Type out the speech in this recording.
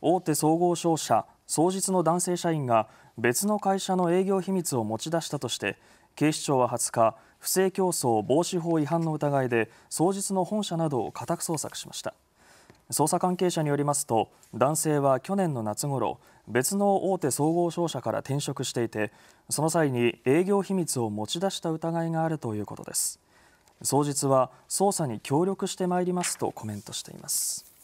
大手総合商社双日の男性社員が別の会社の営業秘密を持ち出したとして警視庁は20日不正競争防止法違反の疑いで双日の本社などを家宅捜索しました捜査関係者によりますと男性は去年の夏ごろ別の大手総合商社から転職していてその際に営業秘密を持ち出した疑いがあるということです双日は捜査に協力してまいりますとコメントしています